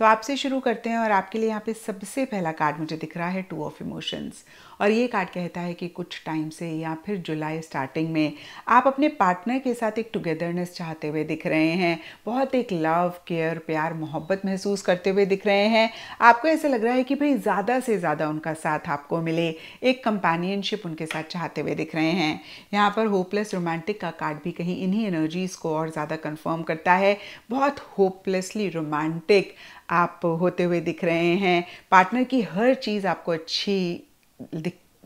तो आपसे शुरू करते हैं और आपके लिए यहाँ पे सबसे पहला कार्ड मुझे दिख रहा है टू ऑफ इमोशंस और ये कार्ड कहता है कि कुछ टाइम से या फिर जुलाई स्टार्टिंग में आप अपने पार्टनर के साथ एक टुगेदरनेस चाहते हुए दिख रहे हैं बहुत एक लव केयर प्यार मोहब्बत महसूस करते हुए दिख रहे हैं आपको ऐसा लग रहा है कि भाई ज़्यादा से ज़्यादा उनका साथ आपको मिले एक कंपेनियनशिप उनके साथ चाहते हुए दिख रहे हैं यहाँ पर होपलेस रोमांटिक का कार्ड भी कहीं इन्हीं एनर्जीज़ को और ज़्यादा कन्फर्म करता है बहुत होपलेसली रोमांटिक आप होते हुए दिख रहे हैं पार्टनर की हर चीज़ आपको अच्छी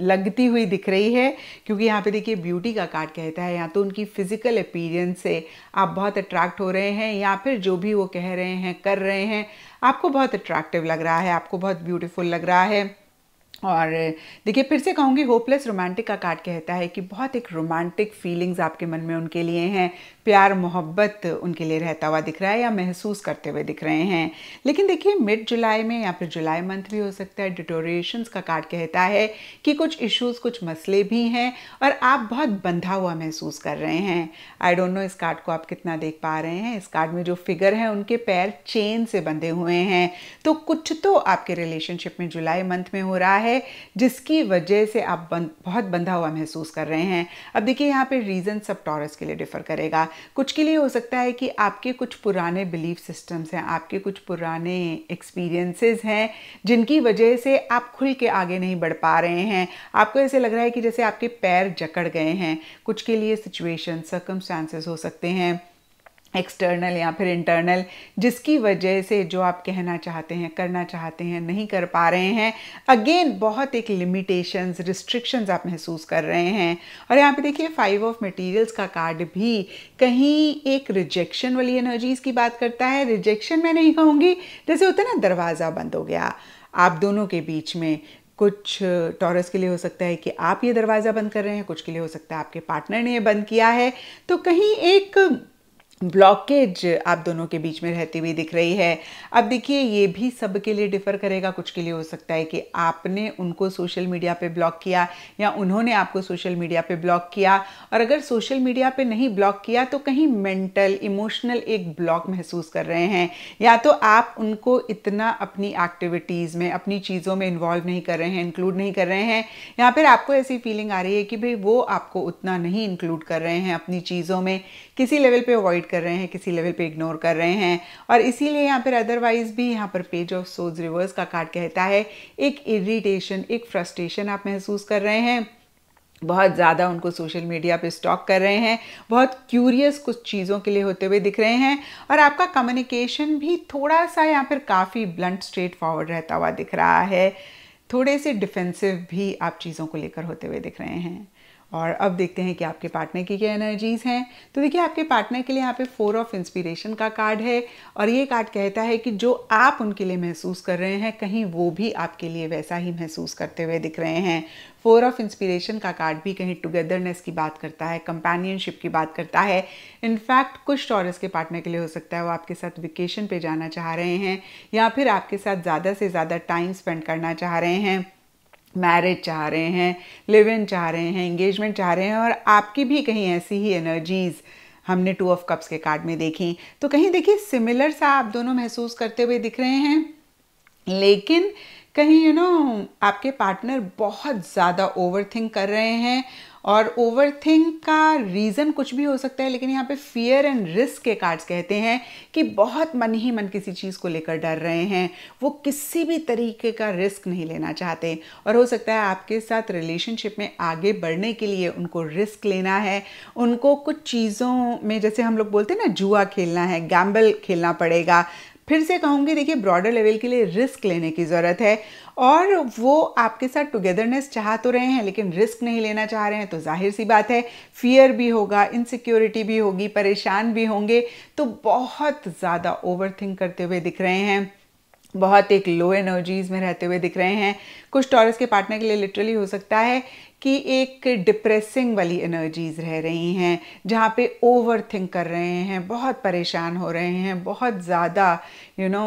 लगती हुई दिख रही है क्योंकि यहाँ पे देखिए ब्यूटी का कार्ड कहता है या तो उनकी फिजिकल अपीरियंस से आप बहुत अट्रैक्ट हो रहे हैं या फिर जो भी वो कह रहे हैं कर रहे हैं आपको बहुत अट्रैक्टिव लग रहा है आपको बहुत ब्यूटीफुल लग रहा है और देखिए फिर से कहूँगी होपलेस रोमांटिक का कार्ड कहता है कि बहुत एक रोमांटिक फीलिंग्स आपके मन में उनके लिए हैं प्यार मोहब्बत उनके लिए रहता हुआ दिख रहा है या महसूस करते हुए दिख रहे हैं लेकिन देखिए मिड जुलाई में या फिर जुलाई मंथ भी हो सकता है डिटोरेशंस का कार्ड कहता है कि कुछ इश्यूज कुछ मसले भी हैं और आप बहुत बंधा हुआ महसूस कर रहे हैं आई डोंट नो इस कार्ड को आप कितना देख पा रहे हैं इस कार्ड में जो फिगर है उनके पैर चेन से बंधे हुए हैं तो कुछ तो आपके रिलेशनशिप में जुलाई मंथ में हो रहा है है जिसकी वजह से आप बन, बहुत बंधा हुआ महसूस कर रहे हैं अब देखिए यहाँ पे रीज़न सब टॉरस के लिए डिफर करेगा कुछ के लिए हो सकता है कि आपके कुछ पुराने बिलीफ सिस्टम्स हैं आपके कुछ पुराने एक्सपीरियंसेस हैं जिनकी वजह से आप खुल के आगे नहीं बढ़ पा रहे हैं आपको ऐसे लग रहा है कि जैसे आपके पैर जकड़ गए हैं कुछ के लिए सिचुएशन सर्कमस्टांसेस हो सकते हैं एक्सटर्नल या फिर इंटरनल जिसकी वजह से जो आप कहना चाहते हैं करना चाहते हैं नहीं कर पा रहे हैं अगेन बहुत एक लिमिटेशंस रिस्ट्रिक्शंस आप महसूस कर रहे हैं और यहाँ पे देखिए फाइव ऑफ मटेरियल्स का कार्ड भी कहीं एक रिजेक्शन वाली एनर्जीज की बात करता है रिजेक्शन मैं नहीं कहूँगी जैसे होता ना दरवाज़ा बंद हो गया आप दोनों के बीच में कुछ टॉरस के लिए हो सकता है कि आप ये दरवाज़ा बंद कर रहे हैं कुछ के लिए हो सकता है आपके पार्टनर ने ये बंद किया है तो कहीं एक ब्लॉकेज आप दोनों के बीच में रहती हुई दिख रही है अब देखिए ये भी सब के लिए डिफ़र करेगा कुछ के लिए हो सकता है कि आपने उनको सोशल मीडिया पे ब्लॉक किया या उन्होंने आपको सोशल मीडिया पे ब्लॉक किया और अगर सोशल मीडिया पे नहीं ब्लॉक किया तो कहीं मेंटल इमोशनल एक ब्लॉक महसूस कर रहे हैं या तो आप उनको इतना अपनी एक्टिविटीज़ में अपनी चीज़ों में इन्वॉल्व नहीं कर रहे हैं इंक्लूड नहीं कर रहे हैं या फिर आपको ऐसी फीलिंग आ रही है कि भाई वो आपको उतना नहीं इंक्लूड कर रहे हैं अपनी चीज़ों में किसी लेवल पर अवॉइड अवॉइड कर रहे हैं किसी लेवल पे इग्नोर कर रहे हैं और इसीलिए यहाँ पर अदरवाइज भी यहाँ पर पेज ऑफ सोज रिवर्स का कार्ड कहता है एक इरिटेशन एक फ्रस्ट्रेशन आप महसूस कर रहे हैं बहुत ज़्यादा उनको सोशल मीडिया पे स्टॉक कर रहे हैं बहुत क्यूरियस कुछ चीज़ों के लिए होते हुए दिख रहे हैं और आपका कम्युनिकेशन भी थोड़ा सा यहाँ पर काफ़ी ब्लंट स्ट्रेट फॉरवर्ड रहता हुआ दिख रहा है थोड़े से डिफेंसिव भी आप चीज़ों को लेकर होते हुए दिख रहे हैं और अब देखते हैं कि आपके पार्टनर की क्या एनर्जीज हैं तो देखिए आपके पार्टनर के लिए यहाँ पे फोर ऑफ इंस्पिरेशन का कार्ड है और ये कार्ड कहता है कि जो आप उनके लिए महसूस कर रहे हैं कहीं वो भी आपके लिए वैसा ही महसूस करते हुए दिख रहे हैं फोर ऑफ इंस्पिरेशन का कार्ड भी कहीं टुगेदरनेस की बात करता है कंपेनियनशिप की बात करता है इनफैक्ट कुछ टॉरस के पार्टनर के लिए हो सकता है वो आपके साथ वेकेशन पे जाना चाह रहे हैं या फिर आपके साथ ज़्यादा से ज़्यादा टाइम स्पेंड करना चाह रहे हैं मैरिज चाह रहे हैं लिव इन चाह रहे हैं इंगेजमेंट चाह रहे हैं और आपकी भी कहीं ऐसी ही एनर्जीज़ हमने टू ऑफ कप्स के कार्ड में देखी तो कहीं देखिए सिमिलर सा आप दोनों महसूस करते हुए दिख रहे हैं लेकिन कहीं यू you नो know, आपके पार्टनर बहुत ज़्यादा ओवर थिंक कर रहे हैं और ओवर का रीज़न कुछ भी हो सकता है लेकिन यहाँ पे फियर एंड रिस्क के कार्ड्स कहते हैं कि बहुत मन ही मन किसी चीज़ को लेकर डर रहे हैं वो किसी भी तरीके का रिस्क नहीं लेना चाहते और हो सकता है आपके साथ रिलेशनशिप में आगे बढ़ने के लिए उनको रिस्क लेना है उनको कुछ चीज़ों में जैसे हम लोग बोलते हैं ना जुआ खेलना है गैम्बल खेलना पड़ेगा फिर से कहूँगी देखिए ब्रॉडर लेवल के लिए रिस्क लेने की ज़रूरत है और वो आपके साथ टुगेदरनेस चाह तो रहे हैं लेकिन रिस्क नहीं लेना चाह रहे हैं तो जाहिर सी बात है फियर भी होगा इनसिक्योरिटी भी होगी परेशान भी होंगे तो बहुत ज़्यादा ओवर करते हुए दिख रहे हैं बहुत एक लो एनर्जीज में रहते हुए दिख रहे हैं कुछ टॉरस के पार्टनर के लिए लिटरली हो सकता है कि एक डिप्रेसिंग वाली एनर्जीज रह रही हैं जहाँ पे ओवर थिंक कर रहे हैं बहुत परेशान हो रहे हैं बहुत ज़्यादा यू नो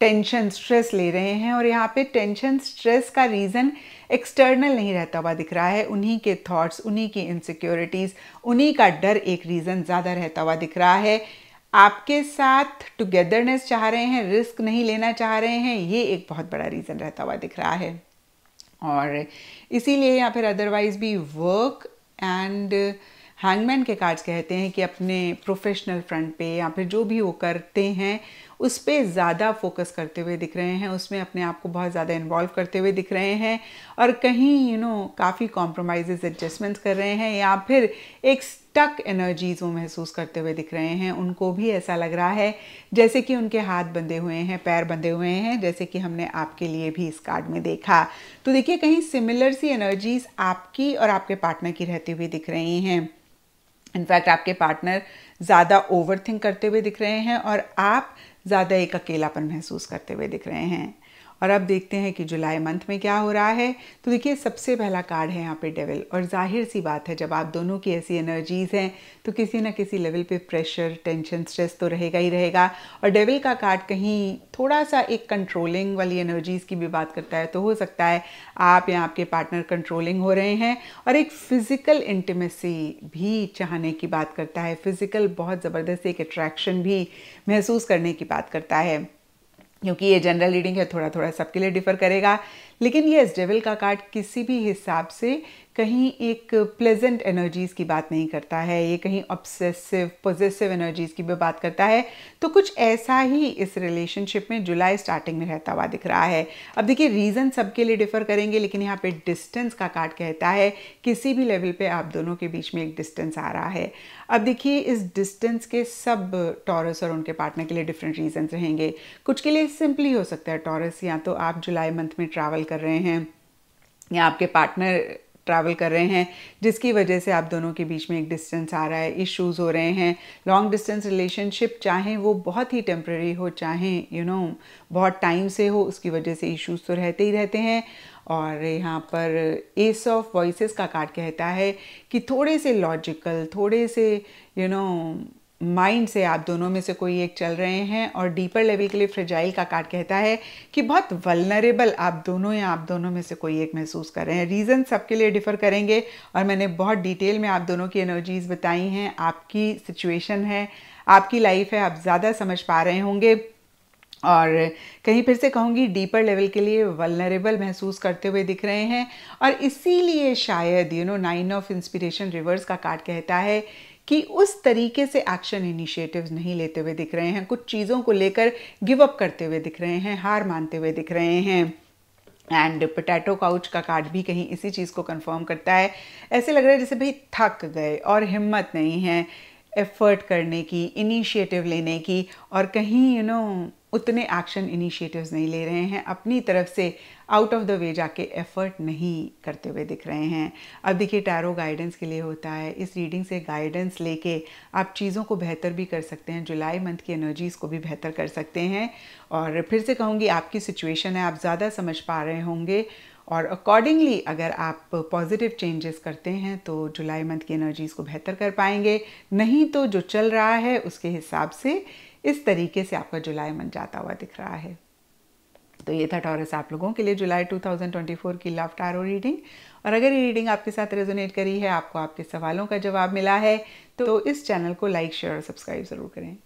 टेंशन स्ट्रेस ले रहे हैं और यहाँ पे टेंशन स्ट्रेस का रीज़न एक्सटर्नल नहीं रहता हुआ दिख रहा है उन्हीं के थॉट्स उन्हीं की इनसिक्योरिटीज़ उन्हीं का डर एक रीज़न ज़्यादा रहता हुआ दिख रहा है आपके साथ टुगेदरनेस चाह रहे हैं रिस्क नहीं लेना चाह रहे हैं ये एक बहुत बड़ा रीज़न रहता हुआ दिख रहा है और इसीलिए या फिर अदरवाइज़ भी वर्क एंड हैंगमैन के कार्ड्स कहते हैं कि अपने प्रोफेशनल फ्रंट पे या फिर जो भी वो करते हैं उस पर ज़्यादा फोकस करते हुए दिख रहे हैं उसमें अपने आप को बहुत ज़्यादा इन्वॉल्व करते हुए दिख रहे हैं और कहीं यू you नो know, काफ़ी कॉम्प्रोमाइज़ एडजस्टमेंट्स कर रहे हैं या फिर एक टक एनर्जीज वो महसूस करते हुए दिख रहे हैं उनको भी ऐसा लग रहा है जैसे कि उनके हाथ बंधे हुए हैं पैर बंधे हुए हैं जैसे कि हमने आपके लिए भी इस कार्ड में देखा तो देखिए कहीं सिमिलर सी एनर्जीज आपकी और आपके पार्टनर की रहती हुई दिख रही हैं इनफैक्ट आपके पार्टनर ज़्यादा ओवर थिंक करते हुए दिख रहे हैं और आप ज़्यादा एक अकेलापन महसूस करते हुए दिख रहे हैं और अब देखते हैं कि जुलाई मंथ में क्या हो रहा है तो देखिए सबसे पहला कार्ड है यहाँ पे डेविल और जाहिर सी बात है जब आप दोनों की ऐसी एनर्जीज हैं तो किसी ना किसी लेवल पे प्रेशर टेंशन स्ट्रेस तो रहेगा ही रहेगा और डेविल का कार्ड कहीं थोड़ा सा एक कंट्रोलिंग वाली एनर्जीज़ की भी बात करता है तो हो सकता है आप या आपके पार्टनर कंट्रोलिंग हो रहे हैं और एक फ़िज़िकल इंटीमेसी भी चाहने की बात करता है फ़िज़िकल बहुत ज़बरदस्त एक अट्रैक्शन भी महसूस करने की बात करता है क्योंकि ये जनरल रीडिंग है थोड़ा थोड़ा सबके लिए डिफर करेगा लेकिन ये एस डेविल का कार्ड किसी भी हिसाब से कहीं एक प्लेजेंट एनर्जीज़ की बात नहीं करता है ये कहीं ऑब्सेसिव पॉजिटिव एनर्जीज़ की भी बात करता है तो कुछ ऐसा ही इस रिलेशनशिप में जुलाई स्टार्टिंग में रहता हुआ दिख रहा है अब देखिए रीज़न सबके लिए डिफ़र करेंगे लेकिन यहाँ पे डिस्टेंस का कार्ड कहता है किसी भी लेवल पे आप दोनों के बीच में एक डिस्टेंस आ रहा है अब देखिए इस डिस्टेंस के सब टॉरस और उनके पार्टनर के लिए डिफरेंट रीजन रहेंगे कुछ के लिए सिंपली हो सकता है टॉरस या तो आप जुलाई मंथ में ट्रैवल कर रहे हैं या आपके पार्टनर ट्रैवल कर रहे हैं जिसकी वजह से आप दोनों के बीच में एक डिस्टेंस आ रहा है इश्यूज हो रहे हैं लॉन्ग डिस्टेंस रिलेशनशिप चाहे वो बहुत ही टेम्प्रेरी हो चाहे यू you नो know, बहुत टाइम से हो उसकी वजह से इश्यूज तो रहते ही रहते हैं और यहाँ पर एस ऑफ वॉइसेस का कार्ड कहता है कि थोड़े से लॉजिकल थोड़े से you you know know, mind से आप दोनों में से कोई एक चल रहे हैं और डीपर लेवल के लिए फ्रिजाइल का कार्ड कहता है कि बहुत वलनरेबल आप दोनों या आप दोनों में से कोई एक महसूस कर रहे हैं रीज़न सबके लिए डिफ़र करेंगे और मैंने बहुत डिटेल में आप दोनों की एनर्जीज़ बताई हैं आपकी सिचुएशन है आपकी लाइफ है आप ज़्यादा समझ पा रहे होंगे और कहीं फिर से कहूँगी डीपर लेवल के लिए वलनरेबल महसूस करते हुए दिख रहे हैं और इसीलिए शायद you know nine of inspiration reverse का कार्ड कहता है कि उस तरीके से एक्शन इनिशिएटिव्स नहीं लेते हुए दिख रहे हैं कुछ चीज़ों को लेकर गिव अप करते हुए दिख रहे हैं हार मानते हुए दिख रहे हैं एंड पोटैटो काउच का कार्ड भी कहीं इसी चीज़ को कंफर्म करता है ऐसे लग रहा है जैसे भाई थक गए और हिम्मत नहीं है एफर्ट करने की इनिशिएटिव लेने की और कहीं यू you नो know, उतने एक्शन इनिशिएटिव्स नहीं ले रहे हैं अपनी तरफ से आउट ऑफ द वे जाके एफर्ट नहीं करते हुए दिख रहे हैं अब देखिए टैरो गाइडेंस के लिए होता है इस रीडिंग से गाइडेंस लेके आप चीज़ों को बेहतर भी कर सकते हैं जुलाई मंथ की एनर्जीज़ को भी बेहतर कर सकते हैं और फिर से कहूँगी आपकी सिचुएशन है आप ज़्यादा समझ पा रहे होंगे और अकॉर्डिंगली अगर आप पॉजिटिव चेंजेस करते हैं तो जुलाई मंथ की एनर्जीज़ को बेहतर कर पाएंगे नहीं तो जो चल रहा है उसके हिसाब से इस तरीके से आपका जुलाई मन जाता हुआ दिख रहा है तो ये था टॉरस आप लोगों के लिए जुलाई 2024 की लव टारो रीडिंग और अगर ये रीडिंग आपके साथ रेजोनेट करी है आपको आपके सवालों का जवाब मिला है तो इस चैनल को लाइक शेयर और सब्सक्राइब ज़रूर करें